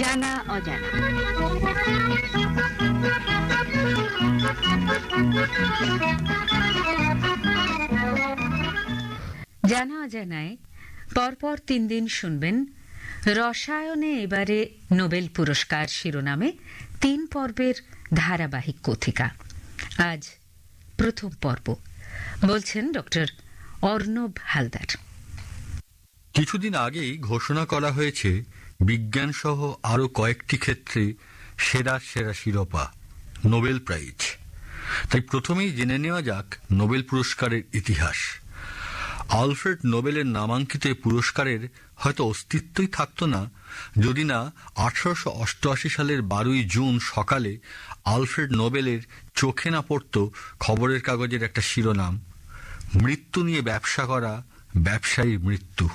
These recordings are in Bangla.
জানা অজানা জানা অজানায় পরপর তিন দিন শুনবেন রসায়নে এবারে নোবেল পুরস্কার শিরোনামে তিন পর্বের ধারাবাহিক কথিকা আজ প্রথম পর্ব বলছেন ডক্টর অর্ণব হালদার কিছুদিন আগেই ঘোষণা করা হয়েছে বিজ্ঞানসহ আরও কয়েকটি ক্ষেত্রে সেরা সেরা শিরোপা নোবেল প্রাইজ তাই প্রথমেই জেনে নেওয়া যাক নোবেল পুরস্কারের ইতিহাস আলফ্রেড নোবেলের নামাঙ্কিত পুরস্কারের হয়তো অস্তিত্বই থাকত না যদি না আঠারোশো অষ্টআশি সালের বারোই জুন সকালে আলফ্রেড নোবেলের চোখে না পড়ত খবরের কাগজের একটা শিরোনাম মৃত্যু নিয়ে ব্যবসা করা ব্যবসায়ীর মৃত্যু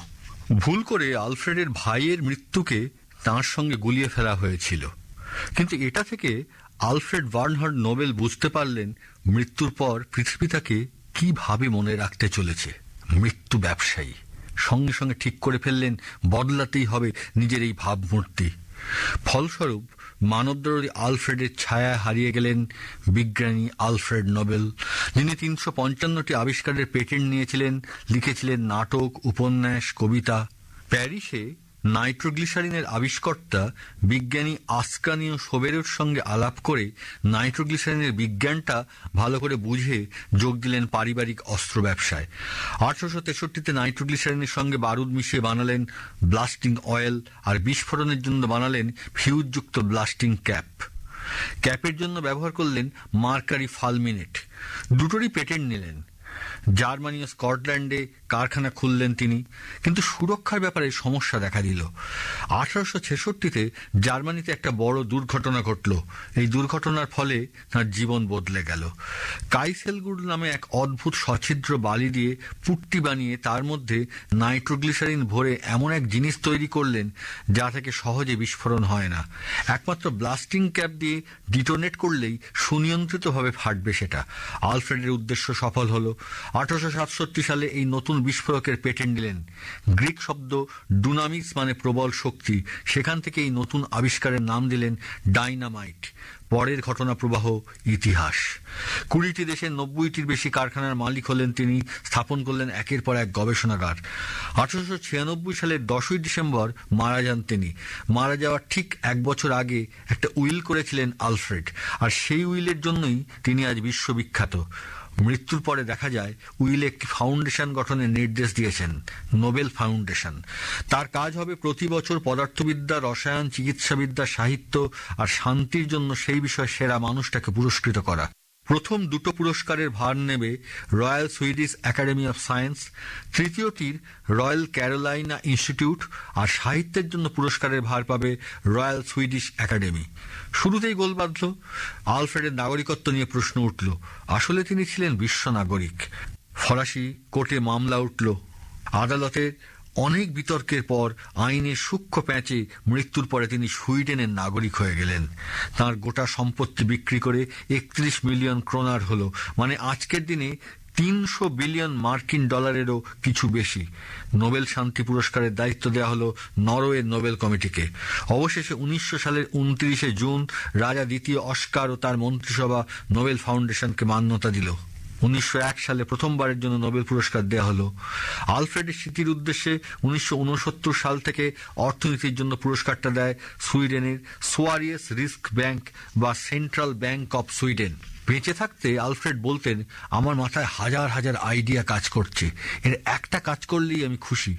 ভুল করে আলফ্রেডের ভাইয়ের মৃত্যুকে তাঁর সঙ্গে গুলিয়ে ফেলা হয়েছিল কিন্তু এটা থেকে আলফ্রেড ভার্নহার্ড নোবেল বুঝতে পারলেন মৃত্যুর পর পৃথিবী তাকে কীভাবে মনে রাখতে চলেছে মৃত্যু ব্যবসায়ী সঙ্গে সঙ্গে ঠিক করে ফেললেন বদলাতেই হবে নিজের এই ভাবমূর্তি ফলস্বরূপ মানবদরদি আলফ্রেডের ছায়া হারিয়ে গেলেন বিজ্ঞানী আলফ্রেড নোবেল যিনি তিনশো পঞ্চান্নটি আবিষ্কারের পেটেন্ট নিয়েছিলেন লিখেছিলেন নাটক উপন্যাস কবিতা প্যারিসে নাইট্রোগ্লিসারিনের আবিষ্কর্তা বিজ্ঞানী আসকানীয় সোবেরোর সঙ্গে আলাপ করে নাইট্রোগ্লিসারিনের বিজ্ঞানটা ভালো করে বুঝে যোগ দিলেন পারিবারিক অস্ত্র ব্যবসায় আঠারোশো তেষট্টিতে নাইট্রোগ্লিসারিনের সঙ্গে বারুদ মিশিয়ে বানালেন ব্লাস্টিং অয়েল আর বিস্ফোরণের জন্য বানালেন ফিউজযুক্ত ব্লাস্টিং ক্যাপ ক্যাপের জন্য ব্যবহার করলেন মার্কারি ফালমিনেট দুটোরই পেটেন্ট নিলেন জার্মানি ও স্কটল্যান্ডে কারখানা খুললেন তিনি কিন্তু সুরক্ষার ব্যাপারে সমস্যা দেখা দিল আঠারোশো ছেষট্টিতে জার্মানিতে একটা বড় দুর্ঘটনা ঘটল এই দুর্ঘটনার ফলে তার জীবন বদলে গেল কাইসেলগুড় নামে এক অদ্ভুত সছিদ্র বালি দিয়ে পুট্টি বানিয়ে তার মধ্যে নাইট্রোগ্লিসারিন ভরে এমন এক জিনিস তৈরি করলেন যা থেকে সহজে বিস্ফোরণ হয় না একমাত্র ব্লাস্টিং ক্যাপ দিয়ে ডিটোনেট করলেই সুনিয়ন্ত্রিতভাবে ফাটবে সেটা আলফ্রেডের উদ্দেশ্য সফল হলো আঠারোশো সালে এই নতুন বিস্ফোরকের পেটেন্ট নিলেন গ্রিক শব্দ ডুনামিক্স মানে প্রবল শক্তি সেখান থেকে এই নতুন আবিষ্কারের নাম দিলেন ডাইনামাইট পরের ঘটনা প্রবাহ ইতিহাস কুড়িটি দেশের নব্বইটির বেশি কারখানার মালিক হলেন তিনি স্থাপন করলেন একের পর এক গবেষণাগার আঠারোশো ছিয়ানব্বই সালের দশই ডিসেম্বর মারা যান তিনি মারা যাওয়ার ঠিক এক বছর আগে একটা উইল করেছিলেন আলফ্রেড আর সেই উইলের জন্যই তিনি আজ বিশ্ববিখ্যাত মৃত্যুর পরে দেখা যায় উইল একটি ফাউন্ডেশন গঠনের নির্দেশ দিয়েছেন নোবেল ফাউন্ডেশন তার কাজ হবে প্রতি বছর পদার্থবিদ্যা রসায়ন চিকিৎসাবিদ্যা সাহিত্য আর শান্তির জন্য সেই বিষয়ে সেরা মানুষটাকে পুরস্কৃত করা প্রথম দুটো পুরস্কারের ভার নেবে Royal Swedish Academy of Science তৃতীয়টির রয়্যাল ক্যারোলাইনা ইনস্টিটিউট আর সাহিত্যের জন্য পুরস্কারের ভার পাবে রয়্যাল সুইডিশ একাডেমি শুরুতেই গোল বাঁধল আলফ্রেডের নাগরিকত্ব নিয়ে প্রশ্ন উঠল আসলে তিনি ছিলেন বিশ্ব নাগরিক ফরাসি কোর্টে মামলা উঠল আদালতের অনেক বিতর্কের পর আইনের সূক্ষ্ম প্যাঁচে মৃত্যুর পরে তিনি সুইডেনের নাগরিক হয়ে গেলেন তার গোটা সম্পত্তি বিক্রি করে একত্রিশ মিলিয়ন ক্রোনার হলো মানে আজকের দিনে তিনশো বিলিয়ন মার্কিন ডলারেরও কিছু বেশি নোবেল শান্তি পুরস্কারের দায়িত্ব দেওয়া হলো নরওয়ের নোবেল কমিটিকে অবশেষে উনিশশো সালের উনত্রিশে জুন রাজা দ্বিতীয় অস্কার ও তার মন্ত্রিসভা নোবেল ফাউন্ডেশনকে মান্যতা দিল উনিশশো সালে প্রথমবারের জন্য নোবেল পুরস্কার দেওয়া হলো আলফ্রেডের স্মৃতির উদ্দেশ্যে উনিশশো সাল থেকে অর্থনীতির জন্য পুরস্কারটা দেয় সুইডেনের সোয়ারিয়াস রিস্ক ব্যাংক বা সেন্ট্রাল ব্যাংক অফ সুইডেন বেঁচে থাকতে আলফ্রেড বলতেন আমার মাথায় হাজার হাজার আইডিয়া কাজ করছে এর একটা কাজ করলেই আমি খুশি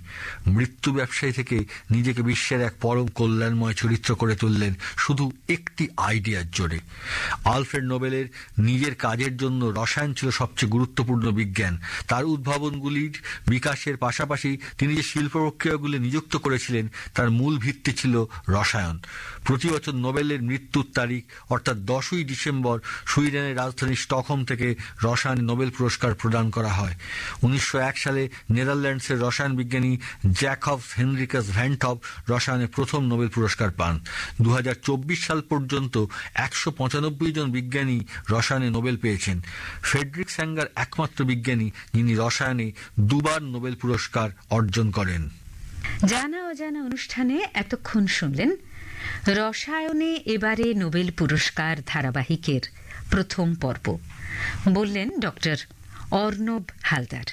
মৃত্যু ব্যবসায়ী থেকে নিজেকে বিশ্বের এক পরম কল্যাণময় চরিত্র করে তুললেন শুধু একটি আইডিয়ার জোরে আলফ্রেড নোবেলের নিজের কাজের জন্য রসায়ন ছিল সবচেয়ে গুরুত্বপূর্ণ বিজ্ঞান তার উদ্ভাবনগুলির বিকাশের পাশাপাশি তিনি যে শিল্প প্রক্রিয়াগুলি নিযুক্ত করেছিলেন তার মূল ভিত্তি ছিল রসায়ন প্রতি বছর নোবেলের মৃত্যুর তারিখ অর্থাৎ দশই ডিসেম্বর সুইডেনের রাজধানী স্টকহোম থেকে রসায়ন নোবেল পুরস্কার প্রদান করা হয় উনিশশো সালে নেদারল্যান্ডসের রসায়ন বিজ্ঞানী জ্যাকব হেনরিকাস ভ্যান্টপ রসায়নে প্রথম নোবেল পুরস্কার পান দু সাল পর্যন্ত একশো জন বিজ্ঞানী রসায়নে নোবেল পেয়েছেন ফেডরিক স্যাঙ্গার একমাত্র বিজ্ঞানী যিনি রসায়নে দুবার নোবেল পুরস্কার অর্জন করেন জানা অজানা অনুষ্ঠানে এতক্ষণ শুনলেন রসায়নে এবারে নোবেল পুরস্কার ধারাবাহিকের প্রথম পর্ব বললেন ডক্টর অর্ণব হালদার